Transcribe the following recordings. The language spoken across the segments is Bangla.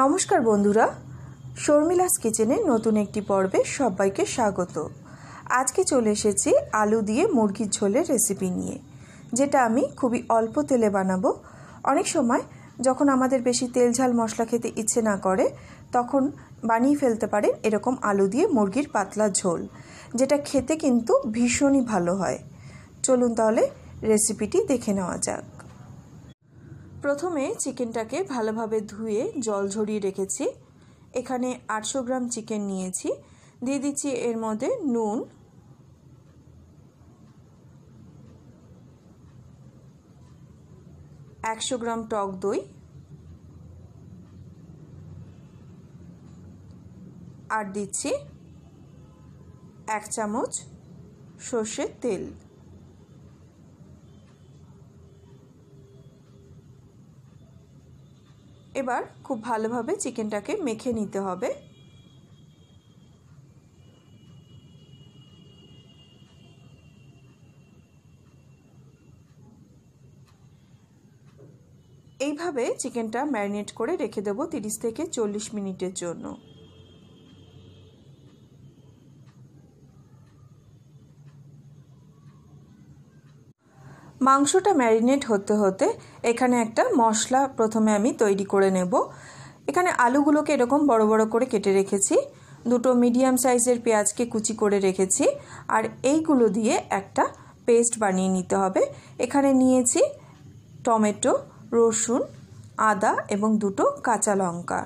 নমস্কার বন্ধুরা শর্মিলাস কিচেনে নতুন একটি পর্বে সবাইকে স্বাগত আজকে চলে এসেছি আলু দিয়ে মুরগির ঝোলের রেসিপি নিয়ে যেটা আমি খুবই অল্প তেলে বানাবো অনেক সময় যখন আমাদের বেশি তেল ঝাল মশলা খেতে ইচ্ছে না করে তখন বানিয়ে ফেলতে পারেন এরকম আলু দিয়ে মুরগির পাতলা ঝোল যেটা খেতে কিন্তু ভীষণই ভালো হয় চলুন তাহলে রেসিপিটি দেখে নেওয়া যাক প্রথমে চিকেনটাকে ভালোভাবে ধুয়ে জল ঝরিয়ে রেখেছি এখানে আটশো গ্রাম চিকেন নিয়েছি দিয়ে দিচ্ছি এর মধ্যে নুন একশো গ্রাম টক দই আর দিচ্ছি এক চামচ সর্ষের তেল এবার খুব ভালোভাবে চিকেনটাকে মেখে নিতে হবে এইভাবে চিকেনটা ম্যারিনেট করে রেখে দেবো তিরিশ থেকে চল্লিশ মিনিটের জন্য মাংসটা ম্যারিনেট হতে হতে এখানে একটা মশলা প্রথমে আমি তৈরি করে নেব এখানে আলুগুলোকে এরকম বড় বড় করে কেটে রেখেছি দুটো মিডিয়াম সাইজের পেঁয়াজকে কুচি করে রেখেছি আর এইগুলো দিয়ে একটা পেস্ট বানিয়ে নিতে হবে এখানে নিয়েছি টমেটো রসুন আদা এবং দুটো কাঁচা লঙ্কা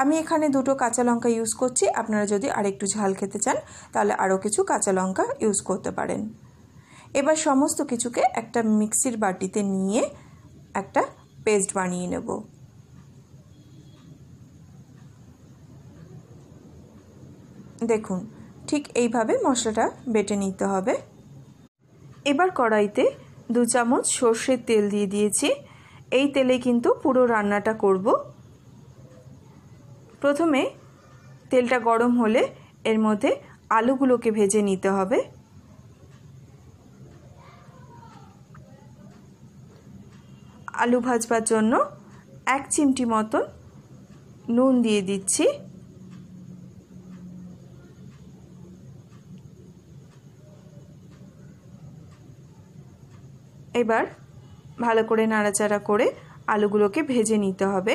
আমি এখানে দুটো কাঁচা লঙ্কা ইউজ করছি আপনারা যদি আরেকটু ঝাল খেতে চান তাহলে আরও কিছু কাঁচা লঙ্কা ইউজ করতে পারেন এবার সমস্ত কিছুকে একটা মিক্সির বাটিতে নিয়ে একটা পেস্ট বানিয়ে নেব দেখুন ঠিক এইভাবে মশলাটা বেটে নিতে হবে এবার কড়াইতে দু চামচ সর্ষের তেল দিয়ে দিয়েছি এই তেলে কিন্তু পুরো রান্নাটা করব প্রথমে তেলটা গরম হলে এর মধ্যে আলুগুলোকে ভেজে নিতে হবে আলু ভাজবার জন্য এক চিমটি মতন নুন দিয়ে দিচ্ছি এবার ভালো করে নাড়াচাড়া করে আলুগুলোকে ভেজে নিতে হবে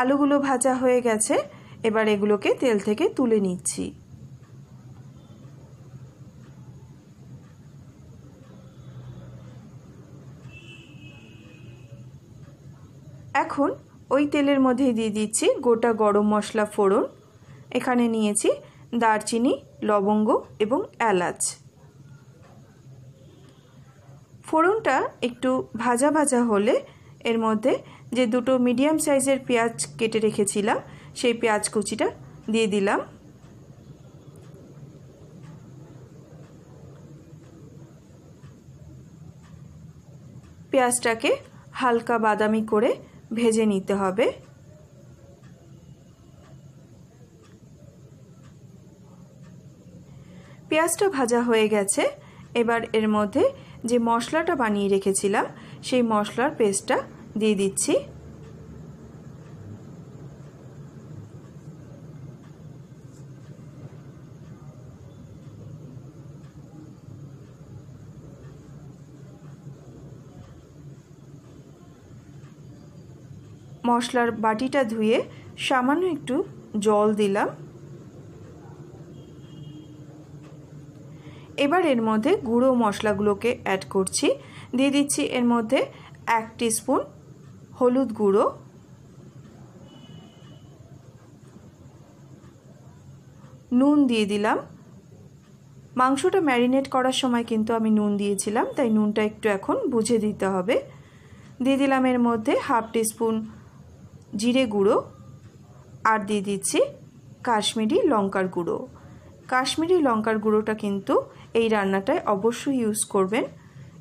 আলুগুলো ভাজা হয়ে গেছে এবার এগুলোকে তেল থেকে তুলে নিচ্ছি এখন ওই তেলের মধ্যে দিয়ে দিচ্ছি গোটা গরম মশলা ফোড়ন এখানে নিয়েছি দারচিনি লবঙ্গ এবং এলাচ ফোড়নটা একটু ভাজা ভাজা হলে এর মধ্যে যে দুটো মিডিয়াম সাইজের পেঁয়াজ কেটে রেখেছিলাম সেই পেঁয়াজ কুচিটা দিয়ে দিলাম পেঁয়াজটাকে হালকা বাদামি করে ভেজে নিতে হবে পেঁয়াজটা ভাজা হয়ে গেছে এবার এর মধ্যে যে মশলাটা বানিয়ে রেখেছিলাম সেই মশলার পেস্টটা দিয়ে দিচ্ছি মশলার বাটিটা ধুয়ে সামান্য একটু জল দিলাম এবার এর মধ্যে গুঁড়ো মশলাগুলোকে অ্যাড করছি দিয়ে দিচ্ছি এর মধ্যে এক স্পুন হলুদ গুঁড়ো নুন দিয়ে দিলাম মাংসটা ম্যারিনেট করার সময় কিন্তু আমি নুন দিয়েছিলাম তাই নুনটা একটু এখন বুঝে দিতে হবে দিয়ে দিলাম এর মধ্যে হাফ স্পুন জিরে গুঁড়ো আর দিয়ে দিচ্ছি কাশ্মীরি লঙ্কার গুঁড়ো কাশ্মীরি লঙ্কার গুঁড়োটা কিন্তু এই রান্নাটায় অবশ্যই ইউজ করবেন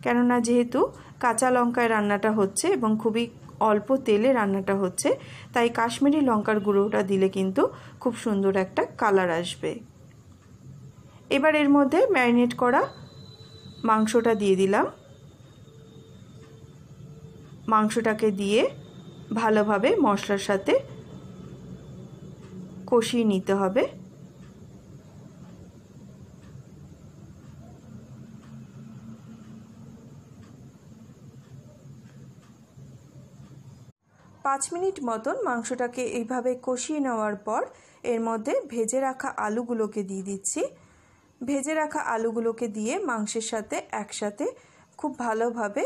কেননা যেহেতু কাঁচা লঙ্কায় রান্নাটা হচ্ছে এবং খুবই অল্প তেলে রান্নাটা হচ্ছে তাই কাশ্মীরি লঙ্কার গুঁড়োটা দিলে কিন্তু খুব সুন্দর একটা কালার আসবে এবার এর মধ্যে ম্যারিনেট করা মাংসটা দিয়ে দিলাম মাংসটাকে দিয়ে ভালোভাবে মশলার সাথে কষিয়ে নিতে হবে পাঁচ মিনিট মতন মাংসটাকে এইভাবে কষিয়ে নেওয়ার পর এর মধ্যে ভেজে রাখা আলুগুলোকে দিয়ে দিচ্ছি ভেজে রাখা আলুগুলোকে দিয়ে মাংসের সাথে একসাথে খুব ভালোভাবে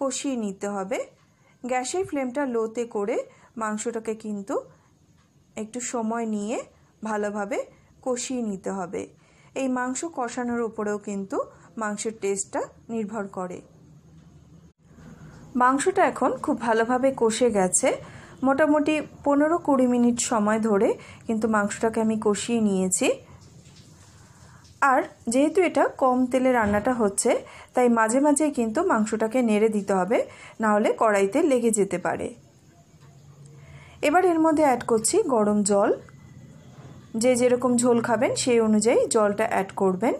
কষিয়ে নিতে হবে গ্যাসের ফ্লেমটা লোতে করে মাংসটাকে কিন্তু একটু সময় নিয়ে ভালোভাবে কষিয়ে নিতে হবে এই মাংস কষানোর উপরেও কিন্তু মাংসের টেস্টটা নির্ভর করে মাংসটা এখন খুব ভালোভাবে কষে গেছে মোটামুটি পনেরো কুড়ি মিনিট সময় ধরে কিন্তু মাংসটাকে আমি কষিয়ে নিয়েছি আর যেহেতু এটা কম তেলে রান্নাটা হচ্ছে তাই মাঝে মাঝে কিন্তু মাংসটাকে নেড়ে দিতে হবে নাহলে কড়াইতে লেগে যেতে পারে এবার এর মধ্যে অ্যাড করছি গরম জল যে যেরকম ঝোল খাবেন সেই অনুযায়ী জলটা অ্যাড করবেন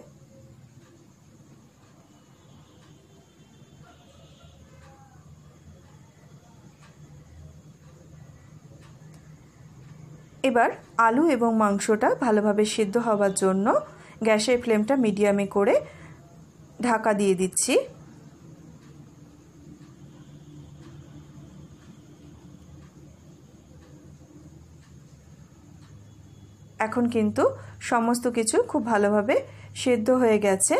এবার আলু এবং মাংসটা ভালোভাবে সিদ্ধ হওয়ার জন্য গ্যাসের ফ্লেমটা মিডিয়ামে করে ঢাকা দিয়ে দিচ্ছি এখন কিন্তু সমস্ত কিছু খুব ভালোভাবে সেদ্ধ হয়ে গেছে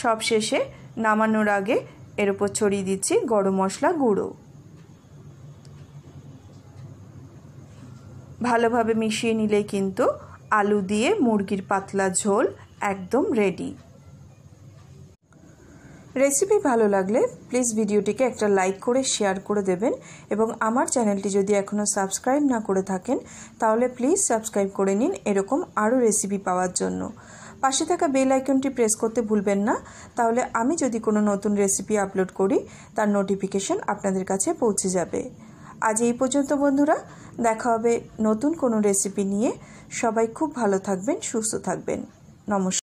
সব শেষে নামানোর আগে এর উপর ছড়িয়ে দিচ্ছি গরম মশলা গুঁড়ো ভালোভাবে মিশিয়ে নিলে কিন্তু আলু দিয়ে মুরগির পাতলা ঝোল একদম রেডি রেসিপি ভালো লাগলে প্লিজ ভিডিওটিকে একটা লাইক করে শেয়ার করে দেবেন এবং আমার চ্যানেলটি যদি এখনও সাবস্ক্রাইব না করে থাকেন তাহলে প্লিজ সাবস্ক্রাইব করে নিন এরকম আরও রেসিপি পাওয়ার জন্য পাশে থাকা বেল আইকনটি প্রেস করতে ভুলবেন না তাহলে আমি যদি কোনো নতুন রেসিপি আপলোড করি তার নোটিফিকেশন আপনাদের কাছে পৌঁছে যাবে আজ এই পর্যন্ত বন্ধুরা দেখা হবে নতুন কোনো রেসিপি নিয়ে সবাই খুব ভালো থাকবেন সুস্থ থাকবেন নমস্কার